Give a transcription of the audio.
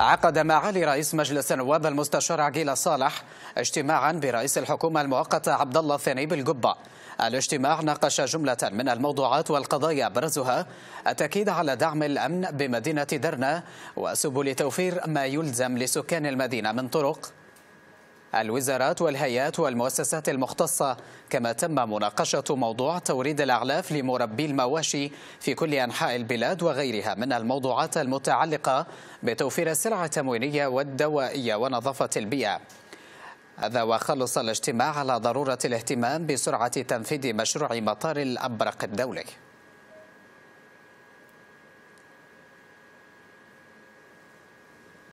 عقد معالي رئيس مجلس النواب المستشار عقيل صالح اجتماعا برئيس الحكومة المؤقتة عبد الله الثاني بالقبة الاجتماع ناقش جملة من الموضوعات والقضايا أبرزها التأكيد على دعم الأمن بمدينة درنا وسبل توفير ما يلزم لسكان المدينة من طرق الوزارات والهيئات والمؤسسات المختصة كما تم مناقشة موضوع توريد الأعلاف لمربي المواشي في كل أنحاء البلاد وغيرها من الموضوعات المتعلقة بتوفير السلع التموينية والدوائية ونظافة البيئة هذا وخلص الاجتماع على ضرورة الاهتمام بسرعة تنفيذ مشروع مطار الأبرق الدولي